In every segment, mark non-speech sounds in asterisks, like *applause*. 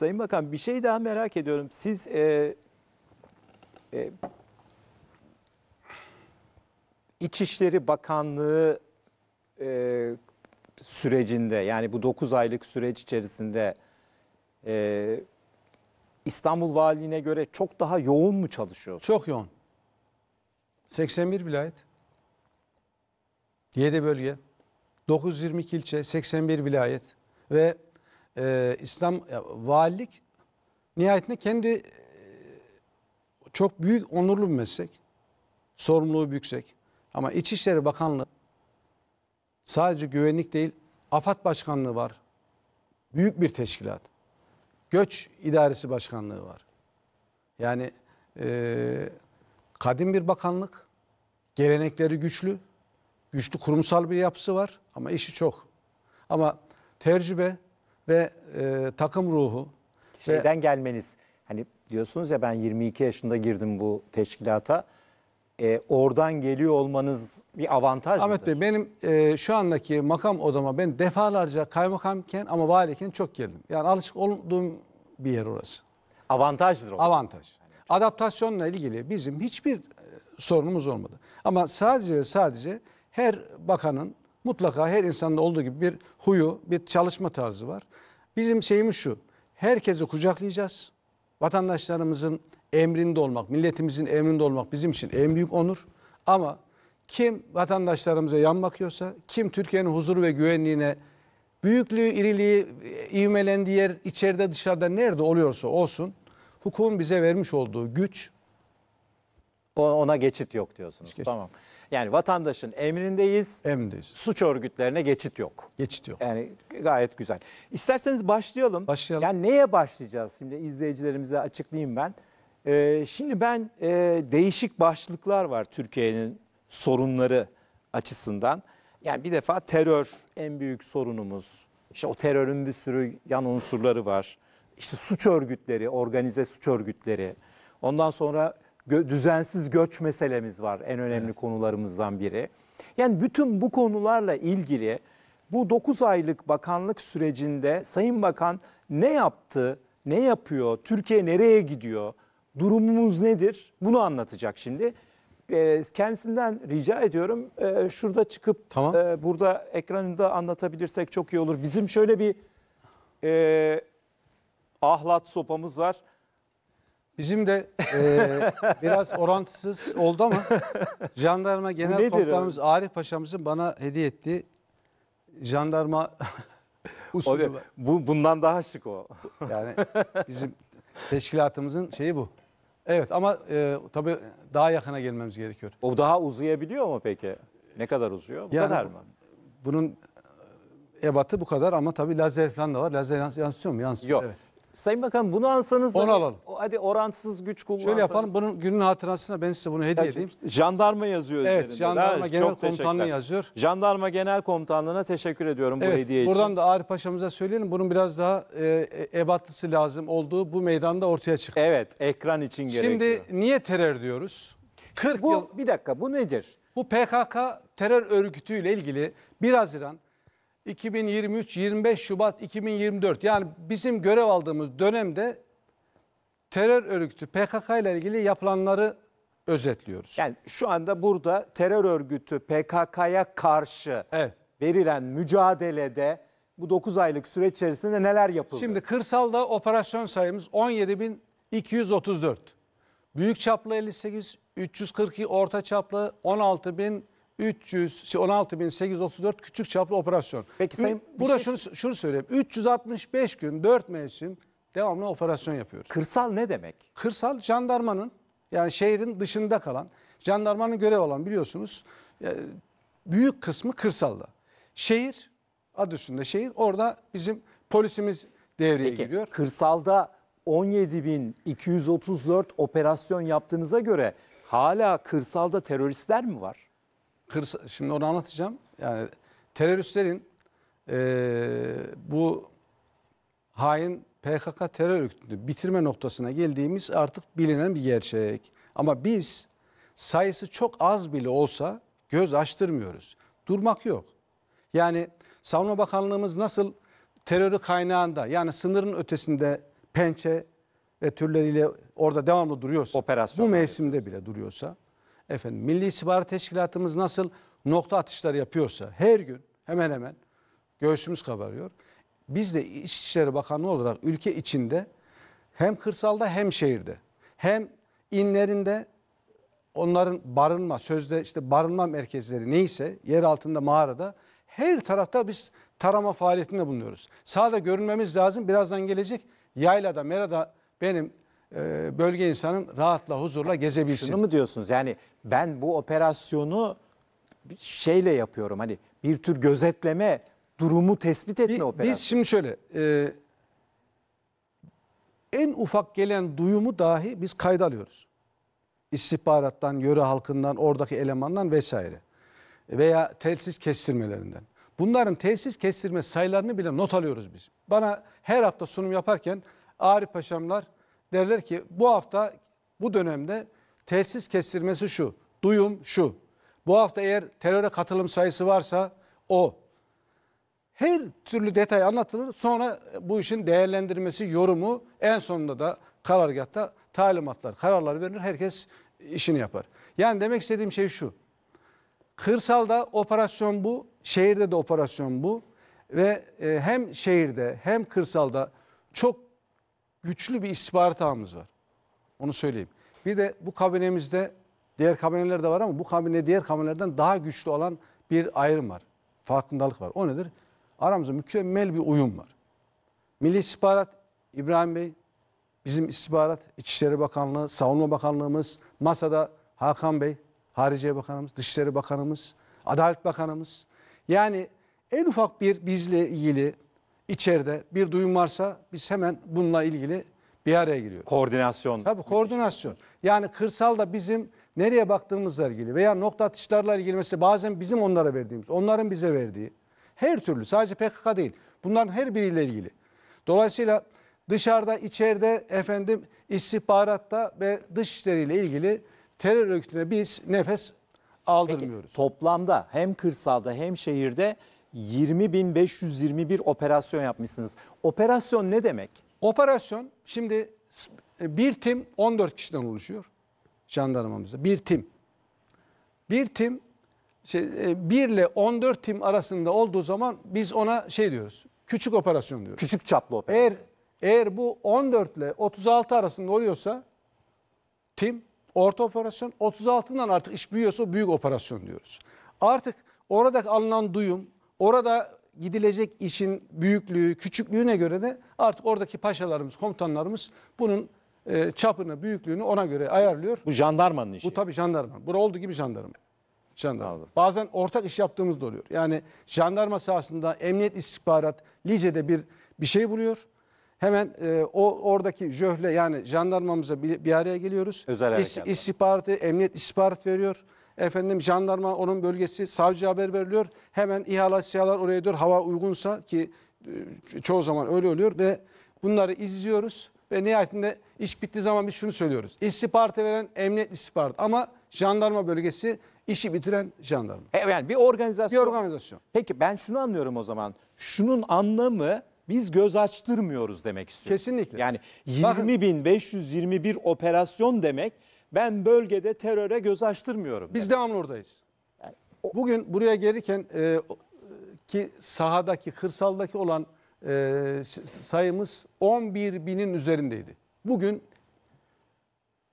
Sayın Bakan bir şey daha merak ediyorum. Siz e, e, İçişleri Bakanlığı e, sürecinde yani bu 9 aylık süreç içerisinde e, İstanbul Valiliğine göre çok daha yoğun mu çalışıyorsunuz? Çok yoğun. 81 vilayet, 7 bölge, 922 ilçe, 81 vilayet ve e, İslam valilik nihayetinde kendi e, çok büyük onurlu bir meslek. Sorumluluğu yüksek. Ama İçişleri Bakanlığı sadece güvenlik değil AFAD Başkanlığı var. Büyük bir teşkilat. Göç İdaresi Başkanlığı var. Yani e, kadim bir bakanlık. Gelenekleri güçlü. Güçlü kurumsal bir yapısı var ama işi çok. Ama tecrübe ve e, takım ruhu. Şeyden ve, gelmeniz hani diyorsunuz ya ben 22 yaşında girdim bu teşkilata. E, oradan geliyor olmanız bir avantaj Ahmet mıdır? Bey benim e, şu andaki makam odama ben defalarca kaymakamken ama valiyken çok geldim. Yani alışık olduğum bir yer orası. Avantajdır o. Avantaj. Yani Adaptasyonla ilgili bizim hiçbir e, sorunumuz olmadı. Ama sadece ve sadece her bakanın mutlaka her insanda olduğu gibi bir huyu, bir çalışma tarzı var. Bizim şeyimiz şu. Herkesi kucaklayacağız. Vatandaşlarımızın emrinde olmak, milletimizin emrinde olmak bizim için en büyük onur. Ama kim vatandaşlarımıza yan bakıyorsa, kim Türkiye'nin huzuru ve güvenliğine büyüklüğü, iriliği, ivmelendiği yer içeride dışarıda nerede oluyorsa olsun hukukun bize vermiş olduğu güç ona geçit yok diyorsunuz. geçit. Tamam. Yani vatandaşın emrindeyiz. Emrindeyiz. Suç örgütlerine geçit yok. Geçit yok. Yani gayet güzel. İsterseniz başlayalım. Başlayalım. Yani neye başlayacağız? Şimdi izleyicilerimize açıklayayım ben. Ee, şimdi ben e, değişik başlıklar var Türkiye'nin sorunları açısından. Yani bir defa terör en büyük sorunumuz. İşte o terörün bir sürü yan unsurları var. İşte suç örgütleri, organize suç örgütleri. Ondan sonra gö düzensiz göç meselemiz var en önemli evet. konularımızdan biri. Yani bütün bu konularla ilgili bu 9 aylık bakanlık sürecinde Sayın Bakan ne yaptı, ne yapıyor, Türkiye nereye gidiyor, durumumuz nedir bunu anlatacak şimdi. E, kendisinden rica ediyorum ee, şurada çıkıp tamam. E, burada ekranında anlatabilirsek çok iyi olur. Bizim şöyle bir e, ahlat sopamız var. Bizim de e, *laughs* biraz orantısız oldu ama jandarma genel komutanımız Arif Paşa'mızın bana hediye ettiği jandarma *laughs* usulü. var. Bu, bundan daha şık o. Yani *laughs* bizim teşkilatımızın şeyi bu. Evet ama e, tabii daha yakına gelmemiz gerekiyor. O daha uzayabiliyor mu peki? Ne kadar uzuyor? Bu yani, kadar mı? Bunun ebatı bu kadar ama tabii lazer falan da var. Lazer yansı yansıyor mu? Yansıyor. Yok. Evet. Sayın Bakan bunu ansanız Onu alalım. o- hadi orantısız güç kullansanız. Şöyle yapalım. Bunun günün hatırasına ben size bunu hediye Ya, edeyim. Jandarma yazıyor Evet, jandarma genel çok komutanlığı yazıyor. Jandarma Genel Komutanlığı'na teşekkür ediyorum bu hediye için. buradan da Ağrı Paşa'mıza söyleyelim. Bunun biraz daha e, e, ebatlısı lazım olduğu bu meydanda ortaya çıktı. Evet, ekran için gerekiyor. Şimdi niye terör diyoruz? 40 bu yıl bir dakika bu nedir? Bu PKK terör örgütüyle ilgili 1 Haziran 2023-25 Şubat 2024 yani bizim görev aldığımız dönemde terör örgütü PKK ile ilgili yapılanları özetliyoruz. Yani şu anda burada terör örgütü PKK'ya karşı evet. verilen mücadelede bu 9 aylık süreç içerisinde neler yapıldı? Şimdi kırsalda operasyon sayımız 17.234. Büyük çaplı 58, 342 orta çaplı 16.000 300 şey, 16.834 küçük çaplı operasyon. Peki sayın bir burada şey- şunu şunu söyleyeyim. 365 gün 4 mevsim devamlı operasyon yapıyoruz. Kırsal ne demek? Kırsal jandarmanın yani şehrin dışında kalan jandarmanın görev alan biliyorsunuz e, büyük kısmı kırsalda. Şehir adı üstünde şehir orada bizim polisimiz devreye Peki, giriyor. Kırsalda 17.234 operasyon yaptığınıza göre hala kırsalda teröristler mi var? kırsa, şimdi onu anlatacağım. Yani teröristlerin e, bu hain PKK terör örgütünü bitirme noktasına geldiğimiz artık bilinen bir gerçek. Ama biz sayısı çok az bile olsa göz açtırmıyoruz. Durmak yok. Yani Savunma Bakanlığımız nasıl terörü kaynağında yani sınırın ötesinde pençe ve türleriyle orada devamlı duruyorsa Operasyon bu mevsimde bile duruyorsa Efendim Milli İstihbarat Teşkilatımız nasıl nokta atışları yapıyorsa her gün hemen hemen göğsümüz kabarıyor. Biz de İçişleri Bakanı olarak ülke içinde hem kırsalda hem şehirde hem inlerinde onların barınma sözde işte barınma merkezleri neyse yer altında mağarada her tarafta biz tarama faaliyetinde bulunuyoruz. Sağda görünmemiz lazım birazdan gelecek yaylada merada benim e, bölge insanım rahatla huzurla gezebilsin. Şunu mu diyorsunuz yani ben bu operasyonu şeyle yapıyorum hani bir tür gözetleme durumu tespit etme Bi- operasyonu. Biz şimdi şöyle e, en ufak gelen duyumu dahi biz kayda alıyoruz. İstihbarattan, yöre halkından, oradaki elemandan vesaire. Veya telsiz kestirmelerinden. Bunların telsiz kestirme sayılarını bile not alıyoruz biz. Bana her hafta sunum yaparken Arif Paşamlar derler ki bu hafta bu dönemde Telsiz kestirmesi şu, duyum şu. Bu hafta eğer teröre katılım sayısı varsa o. Her türlü detay anlatılır. Sonra bu işin değerlendirmesi, yorumu en sonunda da karargahta talimatlar, kararlar verilir. Herkes işini yapar. Yani demek istediğim şey şu. Kırsalda operasyon bu, şehirde de operasyon bu ve e, hem şehirde hem kırsalda çok güçlü bir istihbarat ağımız var. Onu söyleyeyim. Bir de bu kabinemizde diğer kabineler de var ama bu kabine diğer kabinelerden daha güçlü olan bir ayrım var. Farkındalık var. O nedir? Aramızda mükemmel bir uyum var. Milli İstihbarat İbrahim Bey, bizim İstihbarat İçişleri Bakanlığı, Savunma Bakanlığımız, masada Hakan Bey, Hariciye Bakanımız, Dışişleri Bakanımız, Adalet Bakanımız. Yani en ufak bir bizle ilgili içeride bir duyum varsa biz hemen bununla ilgili bir araya giriyor. Koordinasyon. Tabii koordinasyon. Yani kırsalda bizim nereye baktığımızla ilgili veya nokta atışlarla ilgili mesela bazen bizim onlara verdiğimiz, onların bize verdiği her türlü sadece PKK değil. Bunların her biriyle ilgili. Dolayısıyla dışarıda, içeride efendim istihbaratta ve dış işleriyle ilgili terör örgütüne biz nefes aldırmıyoruz. Peki, toplamda hem kırsalda hem şehirde 20.521 operasyon yapmışsınız. Operasyon ne demek? Operasyon şimdi bir tim 14 kişiden oluşuyor jandarmamızda. Bir tim. Bir tim şey, 1 e, ile 14 tim arasında olduğu zaman biz ona şey diyoruz. Küçük operasyon diyoruz. Küçük çaplı operasyon. Eğer eğer bu 14 ile 36 arasında oluyorsa tim orta operasyon 36'dan artık iş büyüyorsa büyük operasyon diyoruz. Artık orada alınan duyum, orada gidilecek işin büyüklüğü, küçüklüğüne göre de artık oradaki paşalarımız, komutanlarımız bunun e, çapını, büyüklüğünü ona göre ayarlıyor. Bu jandarmanın işi. Bu tabii jandarma. Burada olduğu gibi jandarma. Jandarma. Anladım. Bazen ortak iş yaptığımız da oluyor. Yani jandarma sahasında emniyet istihbarat Lice'de bir bir şey buluyor. Hemen e, o oradaki jöhle yani jandarmamıza bir, bir araya geliyoruz. Özel İs, harekatlar. istihbaratı, emniyet istihbarat veriyor. Efendim jandarma onun bölgesi savcı haber veriliyor. Hemen İHA'lar SİHA'lar oraya diyor hava uygunsa ki e, çoğu zaman öyle oluyor ve bunları izliyoruz. Ve nihayetinde iş bittiği zaman biz şunu söylüyoruz. İstihbaratı veren emniyet istihbaratı ama jandarma bölgesi işi bitiren jandarma. He, yani bir organizasyon. Bir organizasyon. Peki ben şunu anlıyorum o zaman. Şunun anlamı biz göz açtırmıyoruz demek istiyorum. Kesinlikle. Yani 20.521 operasyon demek ben bölgede teröre göz açtırmıyorum. Biz devamlı oradayız. Bugün buraya gelirken e, ki sahadaki, kırsaldaki olan e, sayımız 11 binin üzerindeydi. Bugün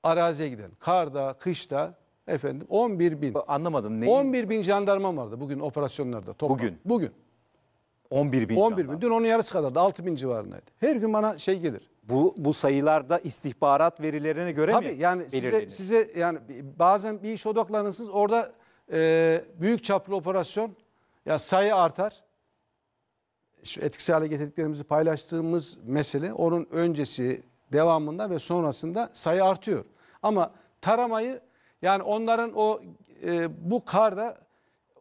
araziye giden, karda, kışta efendim 11 bin. Anlamadım neyin. 11 bin jandarma vardı bugün operasyonlarda. Toplam. Bugün? Bugün. 11 bin. 11 bin. Dün onun yarısı kadardı. 6 bin civarındaydı. Her gün bana şey gelir. Bu, bu sayılarda istihbarat verilerine göre Tabii, mi yani size, size yani bazen bir iş odaklanırsınız orada e, büyük çaplı operasyon ya sayı artar. Şu etkisiz hale getirdiklerimizi paylaştığımız mesele onun öncesi devamında ve sonrasında sayı artıyor. Ama taramayı yani onların o e, bu karda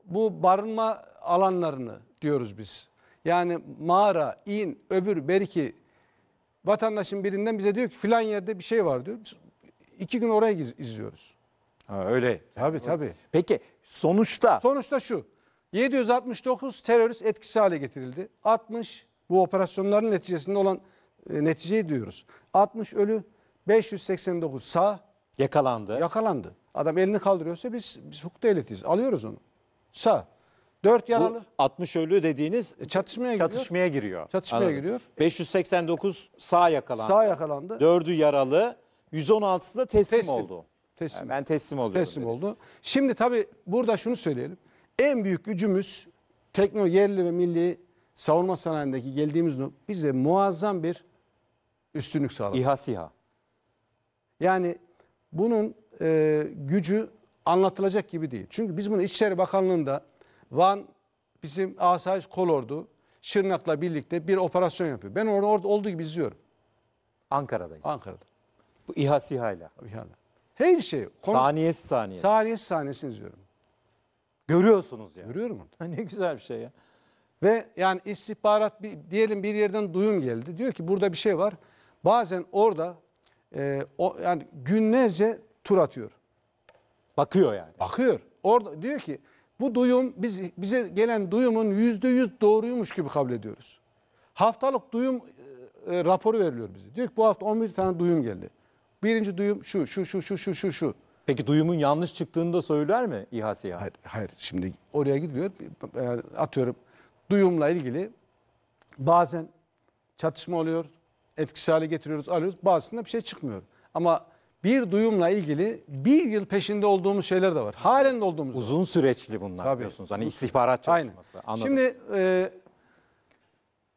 bu barınma alanlarını diyoruz biz. Yani mağara, in, öbür belki vatandaşın birinden bize diyor ki filan yerde bir şey var diyor. Biz iki gün oraya giz- izliyoruz. Ha, öyle. Tabii tabii. Peki sonuçta Sonuçta şu. 769 terörist etkisiz hale getirildi. 60 bu operasyonların neticesinde olan e, neticeyi diyoruz. 60 ölü, 589 sağ yakalandı. yakalandı. Adam elini kaldırıyorsa biz, biz hukuk devletiyiz. Alıyoruz onu. Sağ. 4 yaralı. Bu 60 ölü dediğiniz e, çatışmaya giriyor. Çatışmaya giriyor. Çatışmaya Anladım. giriyor. 589 sağ yakalandı. Sağ yakalandı. 4'ü yaralı. 116'sı da teslim, teslim. oldu. Teslim. Yani ben teslim oldum. Teslim dedi. oldu. Şimdi tabii burada şunu söyleyelim. En büyük gücümüz tekno yerli ve milli savunma sanayindeki geldiğimiz nokta bize muazzam bir üstünlük sağladı. İHA SİHA. Yani bunun e, gücü anlatılacak gibi değil. Çünkü biz bunu İçişleri Bakanlığı'nda Van bizim asayiş kolordu. Şırnak'la birlikte bir operasyon yapıyor. Ben orada, orada olduğu gibi izliyorum. Ankara'dayız. Ankara'da. Bu İHA SİHA'yla. İHA'da. Her şey. Konu, saniyesi saniye. Saniyesi saniyesini izliyorum. Görüyorsunuz yani. Görüyorum onu. *laughs* ne güzel bir şey ya. Ve yani istihbarat bir, diyelim bir yerden duyum geldi. Diyor ki burada bir şey var. Bazen orada e, o, yani günlerce tur atıyor. Bakıyor yani. Bakıyor. Orada diyor ki bu duyum biz, bize gelen duyumun yüzde yüz doğruymuş gibi kabul ediyoruz. Haftalık duyum e, e raporu veriliyor bize. Diyor ki bu hafta 11 tane duyum geldi. Birinci duyum şu, şu, şu, şu, şu, şu, şu. Peki duyumun yanlış çıktığında söyler mi İHA SİHA? Hayır, hayır. Şimdi oraya gidiyor. Atıyorum duyumla ilgili bazen çatışma oluyor. Etkisiz hale getiriyoruz, alıyoruz. Bazısında bir şey çıkmıyor. Ama bir duyumla ilgili bir yıl peşinde olduğumuz şeyler de var. Halen de olduğumuz Uzun var. süreçli bunlar tabii. diyorsunuz. Hani istihbarat çalışması. Aynen. Anladım. Şimdi e,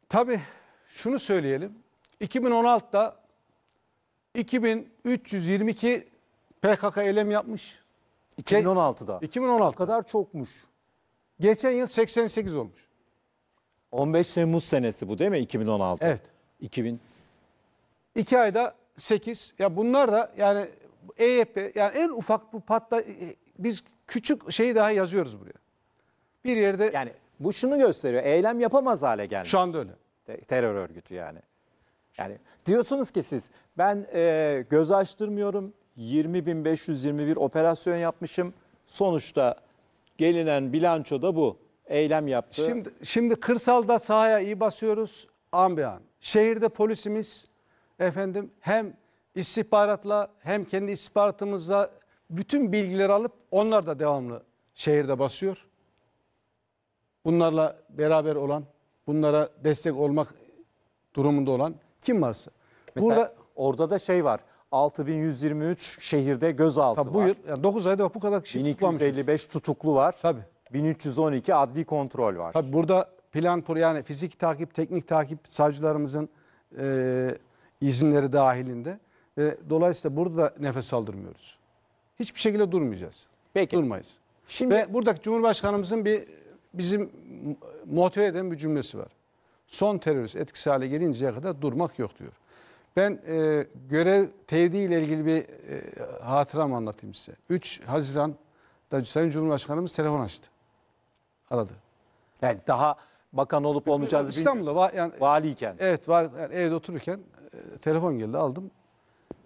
tabii şunu söyleyelim. 2016'da 2322 PKK eylem yapmış. 2016'da. 2016 kadar çokmuş. Geçen yıl 88 olmuş. 15 Temmuz senesi bu değil mi 2016? Evet. 2000 2 ayda 8 ya bunlar da yani EYP yani en ufak bu patla e, biz küçük şeyi daha yazıyoruz buraya. Bir yerde yani bu şunu gösteriyor. Eylem yapamaz hale gelmiş. Şu anda öyle. terör örgütü yani. Yani diyorsunuz ki siz ben e, göz açtırmıyorum. 20.521 operasyon yapmışım. Sonuçta gelinen bilanço da bu. Eylem yaptı. Şimdi, şimdi kırsalda sahaya iyi basıyoruz an be an. Şehirde polisimiz efendim hem istihbaratla hem kendi istihbaratımızla bütün bilgileri alıp onlar da devamlı şehirde basıyor. Bunlarla beraber olan, bunlara destek olmak durumunda olan kim varsa. Mesela Burada, orada da şey var. 6123 şehirde gözaltı tabii, var. Tabii, Yani 9 ayda bu kadar kişi 1255 tutuklu var. Tabii. 1312 adli kontrol var. Tabii burada plan yani fizik takip, teknik takip savcılarımızın izinleri dahilinde. E, dolayısıyla burada da nefes aldırmıyoruz. Hiçbir şekilde durmayacağız. Peki. Durmayız. Şimdi Ve buradaki Cumhurbaşkanımızın bir bizim motive eden bir cümlesi var. Son terörist etkisi hale gelinceye kadar durmak yok diyor. Ben e, görev tevdi ile ilgili bir e, hatıram anlatayım size. 3 Haziran'da Sayın Cumhurbaşkanımız telefon açtı. Aradı. Yani daha bakan olup olmayacağınızı İstanbul'da va yani, valiyken. Evet var, yani evde otururken telefon geldi aldım.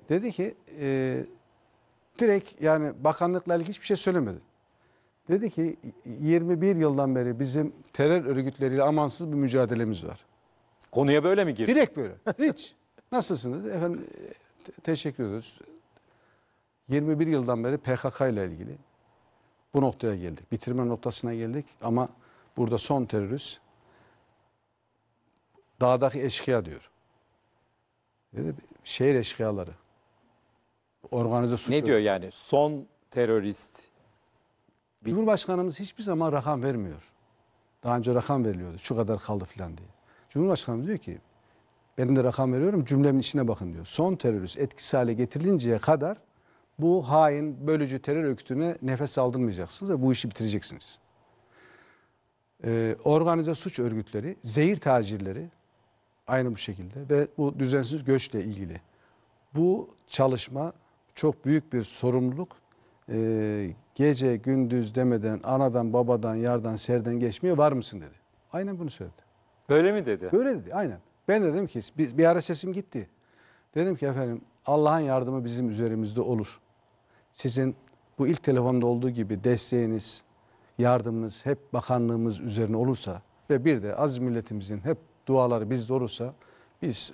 Dedi ki e, direkt yani bakanlıkla ilgili hiçbir şey söylemedi. Dedi ki 21 yıldan beri bizim terör örgütleriyle amansız bir mücadelemiz var. Konuya böyle mi girdi? Direkt böyle. Hiç. Nasılsın dedi. Efendim teşekkür ediyoruz. 21 yıldan beri PKK ile ilgili bu noktaya geldik. Bitirme noktasına geldik ama burada son terörist dağdaki eşkıya diyor şehir eşkıyaları. Organize suç. Ne diyor yani? Son terörist. Cumhurbaşkanımız hiçbir zaman rakam vermiyor. Daha önce rakam veriliyordu. Şu kadar kaldı filan diye. Cumhurbaşkanımız diyor ki ben de rakam veriyorum cümlemin içine bakın diyor. Son terörist etkisiz hale getirilinceye kadar bu hain bölücü terör örgütüne nefes aldırmayacaksınız ve bu işi bitireceksiniz. Ee, organize suç örgütleri, zehir tacirleri, Aynı bu şekilde ve bu düzensiz göçle ilgili. Bu çalışma çok büyük bir sorumluluk. Ee, gece gündüz demeden anadan babadan yardan serden geçmeye var mısın dedi. Aynen bunu söyledi. Böyle mi dedi? Böyle dedi aynen. Ben dedim ki bir, bir ara sesim gitti. Dedim ki efendim Allah'ın yardımı bizim üzerimizde olur. Sizin bu ilk telefonda olduğu gibi desteğiniz, yardımınız hep bakanlığımız üzerine olursa ve bir de az milletimizin hep duaları biz olursa biz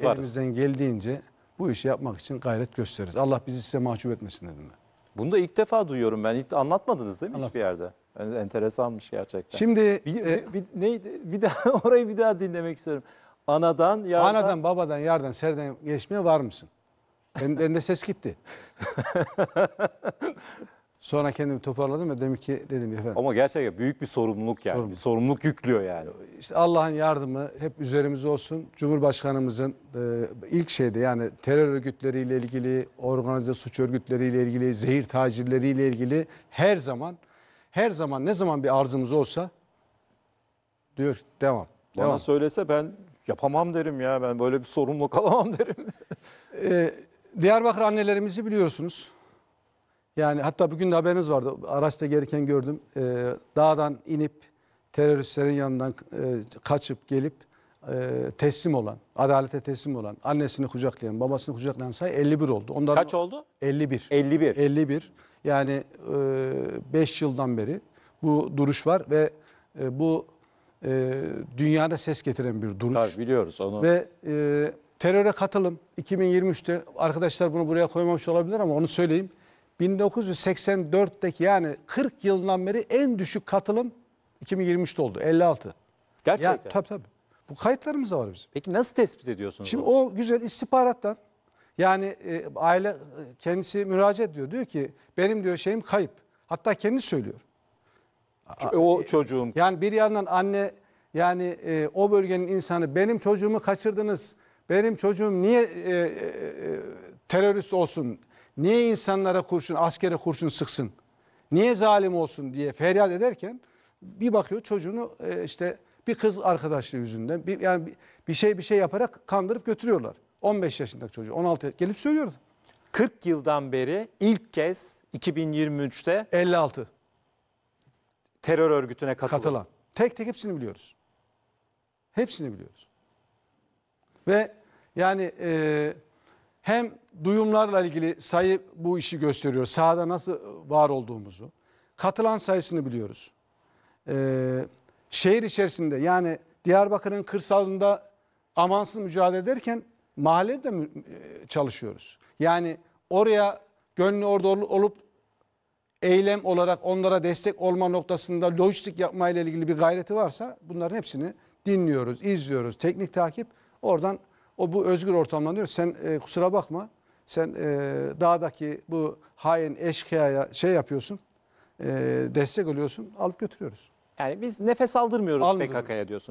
e, Varız. elimizden geldiğince bu işi yapmak için gayret gösteririz. Allah bizi size mahcup etmesin dedim ben. Bunu da ilk defa duyuyorum ben. Hiç anlatmadınız değil mi Anlat- hiçbir yerde? Yani enteresanmış gerçekten. Şimdi bir, e, bir, bir- neydi? *laughs* Bir daha orayı bir daha dinlemek istiyorum. Anadan ya anadan babadan yardan serden geçmeye var mısın? Ben, bende ses gitti. *laughs* Sonra kendimi toparladım ve demek ki dedim efendim. Ama gerçekten büyük bir sorumluluk yani. Sorumluluk, sorumluluk yüklüyor yani. İşte Allah'ın yardımı hep üzerimize olsun. Cumhurbaşkanımızın e, ilk şeyde yani terör örgütleriyle ilgili, organize suç örgütleriyle ilgili, zehir tacirleriyle ilgili her zaman her zaman ne zaman bir arzımız olsa diyor devam. Bana devam. söylese ben yapamam derim ya. Ben böyle bir sorumluluk *laughs* alamam derim. e, Diyarbakır annelerimizi biliyorsunuz. Yani hatta bugün de haberiniz vardı. Araçta gelirken gördüm. E, dağdan inip teröristlerin yanından e, kaçıp gelip e, teslim olan, adalete teslim olan, annesini kucaklayan, babasını kucaklayan sayı 51 oldu. Onların Kaç oldu? 51. 51. 51. Yani 5 e, yıldan beri bu duruş var ve e, bu e, dünyada ses getiren bir duruş. Tabii biliyoruz onu. Ve e, teröre katılım 2023'te arkadaşlar bunu buraya koymamış olabilir ama onu söyleyeyim. 1984'teki yani 40 yılından beri en düşük katılım 2023'te oldu 56. Gerçekten. Ya, tabii tabii. Bu kayıtlarımız da var bizim. Peki nasıl tespit ediyorsunuz? Şimdi bunu? o güzel istihbarattan yani e, aile e, kendisi müracaat ediyor. Diyor ki benim diyor şeyim kayıp. Hatta kendi söylüyor. o çocuğum. Yani bir yandan anne yani e, o bölgenin insanı benim çocuğumu kaçırdınız. Benim çocuğum niye e, e, e terörist olsun? Niye insanlara kurşun, askere kurşun sıksın? Niye zalim olsun diye feryat ederken bir bakıyor çocuğunu e, işte bir kız arkadaşlığı yüzünden bir, yani bir şey bir şey yaparak kandırıp götürüyorlar. 15 yaşındaki çocuğu 16 gelip söylüyor. 40 yıldan beri ilk kez 2023'te 56 terör örgütüne katılan. katılan. Tek tek hepsini biliyoruz. Hepsini biliyoruz. Ve yani e, hem duyumlarla ilgili sayı bu işi gösteriyor. Sahada nasıl var olduğumuzu. Katılan sayısını biliyoruz. Ee, şehir içerisinde yani Diyarbakır'ın kırsalında amansız mücadele ederken mahallede de e, çalışıyoruz. Yani oraya gönlü orada olup eylem olarak onlara destek olma noktasında lojistik yapmayla ilgili bir gayreti varsa bunların hepsini dinliyoruz, izliyoruz. Teknik takip oradan o bu özgür ortamdan diyor sen e, kusura bakma sen e, dağdaki bu hain eşkıya şey yapıyorsun e, destek oluyorsun alıp götürüyoruz. Yani biz nefes aldırmıyoruz Aldırmıyoruz. PKK'ya diyorsun.